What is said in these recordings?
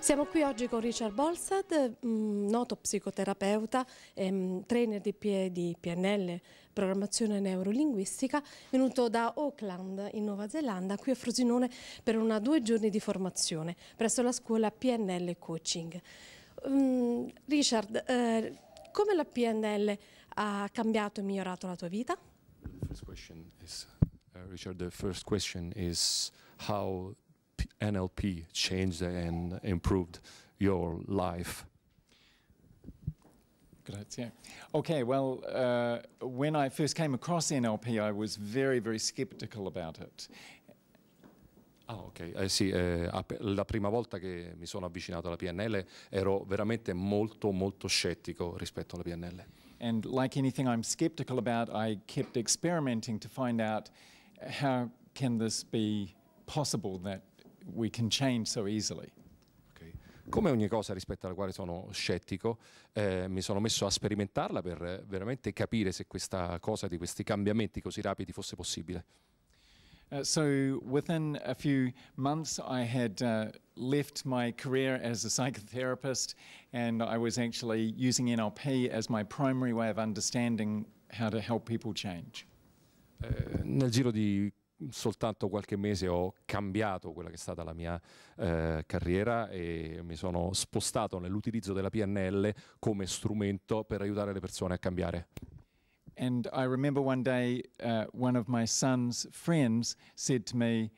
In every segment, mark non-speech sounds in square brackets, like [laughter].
Siamo qui oggi con Richard Bolsad, mm, noto psicoterapeuta, ehm, trainer di, PNL, programmazione neurolinguistica, venuto da Auckland in Nuova Zelanda, qui a Frosinone per una due giorni di formazione presso la scuola PNL Coaching. Mm, Richard, eh, come la PNL ha cambiato e migliorato la tua vita? First question is, uh, Richard, the first question is how P NLP changed and improved your life. Grazie. Okay, well, uh, when I first came across NLP, I was very, very skeptical about it. Ah ok, eh, sì, eh, la prima volta che mi sono avvicinato alla PNL ero veramente molto molto scettico rispetto alla PNL. And like anything I'm skeptical about, I kept experimenting to find out how can this be possible that we can change so easily. Okay. Come ogni cosa rispetto alla quale sono scettico, eh, mi sono messo a sperimentarla per veramente capire se questa cosa di questi cambiamenti così rapidi fosse possibile. Uh, so within a few months, I had uh, left my career as a psychotherapist, and I was actually using NLP as my primary way of understanding how to help people change. Eh, nel giro di soltanto qualche mese ho cambiato quella che è stata la mia eh, carriera e mi sono spostato nell'utilizzo della PNL come strumento per aiutare le persone a cambiare. And I remember one day uh, one of my son's friends said to me,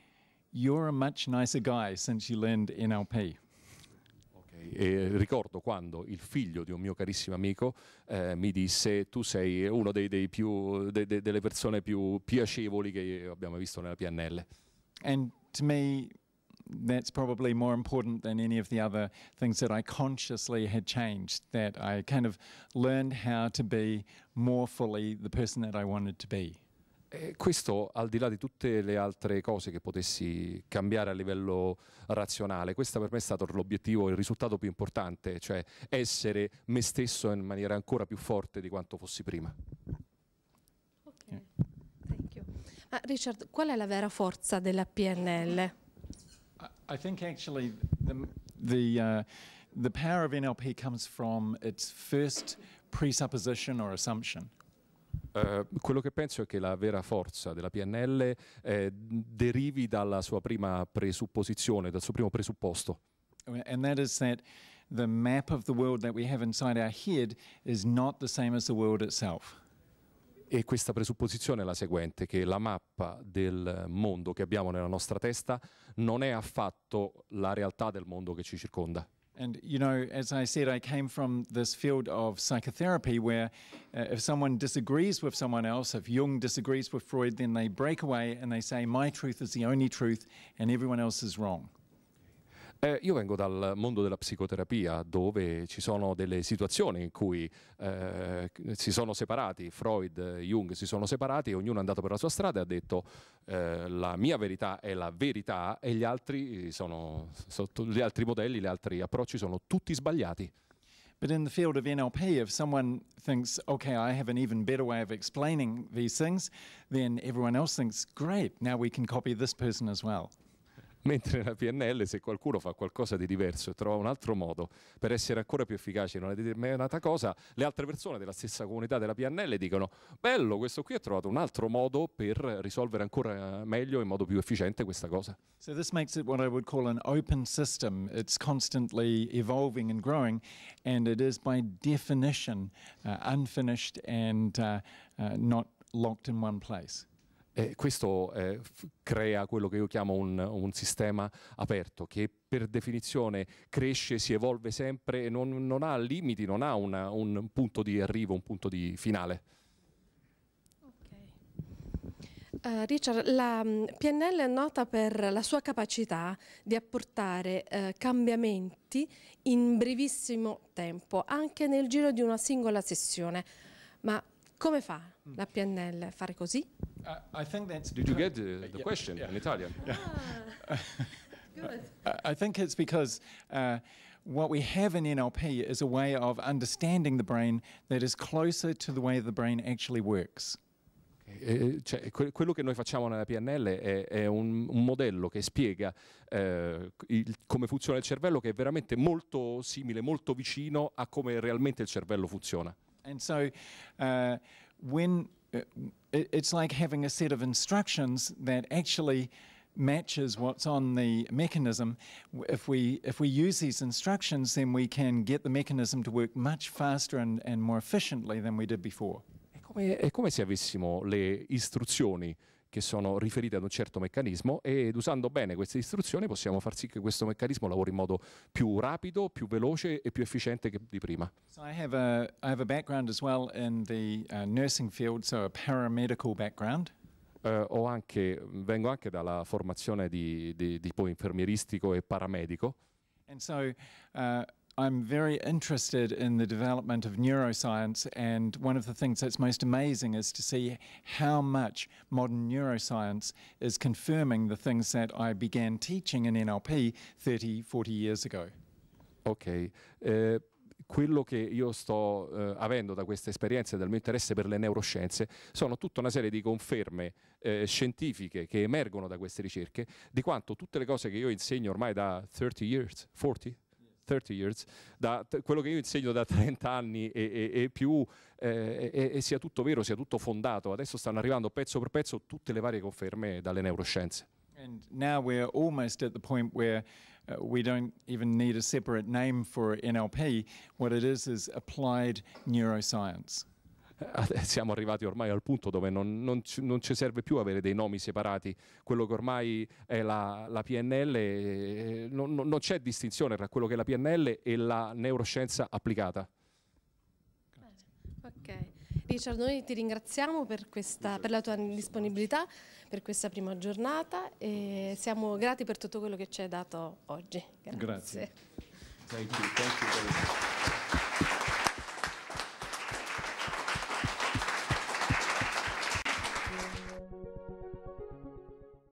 You're a much nicer guy since you learned NLP. E eh, ricordo quando il figlio di un mio carissimo amico eh, mi disse tu sei uno dei una de, delle persone più piacevoli che abbiamo visto nella PNL. And to me that's probably more important than any of the other things that I consciously had changed, that I kind of learned how to be more fully the person that I wanted to be. E eh, questo, al di là di tutte le altre cose che potessi cambiare a livello razionale, questo per me è stato l'obiettivo, il risultato più importante, cioè essere me stesso in maniera ancora più forte di quanto fossi prima. Okay. Ah, Richard, qual è la vera forza della PNL? I think actually the the uh, the power of NLP comes from its first presupposition or assumption. Uh, quello che penso è che la vera forza della PNL eh, derivi dalla sua prima presupposizione, dal suo primo presupposto. And that is that the map of the world that we have inside our head is not the same as the world itself. e questa presupposizione è la seguente, che la mappa del mondo che abbiamo nella nostra testa non è affatto la realtà del mondo che ci circonda. And you know, as I said, I came from this field of psychotherapy where uh, if someone disagrees with someone else, if Jung disagrees with Freud, then they break away and they say, My truth is the only truth and everyone else is wrong. Eh, io vengo dal mondo della psicoterapia dove ci sono delle situazioni in cui eh, si sono separati, Freud e Jung si sono separati, ognuno è andato per la sua strada e ha detto eh, la mia verità è la verità e gli altri, sono, gli altri modelli, gli altri approcci sono tutti sbagliati. But in the field of NLP, if someone thinks, okay, I have an even better way of explaining these things, then everyone else thinks, great, now we can copy this person as well mentre nella PNL se qualcuno fa qualcosa di diverso e trova un altro modo per essere ancora più efficaci in una determinata cosa, le altre persone della stessa comunità della PNL dicono bello, questo qui ha trovato un altro modo per risolvere ancora meglio e in modo più efficiente questa cosa. So this makes it what I would call an open system. It's constantly evolving and growing and it is by definition uh, unfinished and uh, uh, not locked in one place. Eh, questo eh, crea quello che io chiamo un, un, sistema aperto che per definizione cresce, si evolve sempre e non, non ha limiti, non ha una, un punto di arrivo, un punto di finale. Uh, Richard, la mm, PNL è nota per la sua capacità di apportare uh, cambiamenti in brevissimo tempo, anche nel giro di una singola sessione. Ma come fa mm. la PNL a fare così? Uh, I think that's Did you get uh, the, the question yeah. in Italian? Yeah. Ah, [laughs] good. I think it's because uh, what we have in NLP is a way of understanding the brain that is closer to the way the brain actually works. Eh, eh, cioè, quello che noi facciamo nella PNL è, è un, un, modello che spiega eh, il, come funziona il cervello che è veramente molto simile, molto vicino a come realmente il cervello funziona. And so uh, when uh, it's like having a set of instructions that actually matches what's on the mechanism. If we if we use these instructions, then we can get the mechanism to work much faster and, and more efficiently than we did before. È come, è come se avessimo le istruzioni che sono riferite ad un certo meccanismo ed usando bene queste istruzioni possiamo far sì che questo meccanismo lavori in modo più rapido, più veloce e più efficiente che di prima. So I have a I have a background as well in the uh, nursing field, so a paramedical background. Uh, anche, vengo anche dalla formazione di, di, di tipo infermieristico e paramedico. And so uh, I'm very interested in the development of neuroscience, and one of the things that's most amazing is to see how much modern neuroscience is confirming the things that I began teaching in NLP 30, 40 years ago. Ok. Eh, quello che io sto eh, avendo da queste esperienze, dal mio interesse per le neuroscienze, sono tutta una serie di conferme eh, scientifiche che emergono da queste ricerche di quanto tutte le cose che io insegno ormai da 30 years, 40, 30 years, da quello che io insegno da 30 [laughs] anni e, e, e più, eh, e, e sia tutto vero, sia tutto fondato. Adesso stanno arrivando pezzo per pezzo tutte le varie conferme dalle neuroscienze. And now we're almost at the point where uh, we don't even need a separate name for NLP. What it is is applied neuroscience. Eh, siamo arrivati ormai al punto dove non, non, non, ci, serve più avere dei nomi separati, quello che ormai è la, la PNL, eh, non, non c'è distinzione tra quello che è la PNL e la neuroscienza applicata. Ok. Richard, noi ti ringraziamo per, questa, per, la tua disponibilità, per questa prima giornata e siamo grati per tutto quello che ci hai dato oggi. Grazie. Grazie. Thank you. Thank you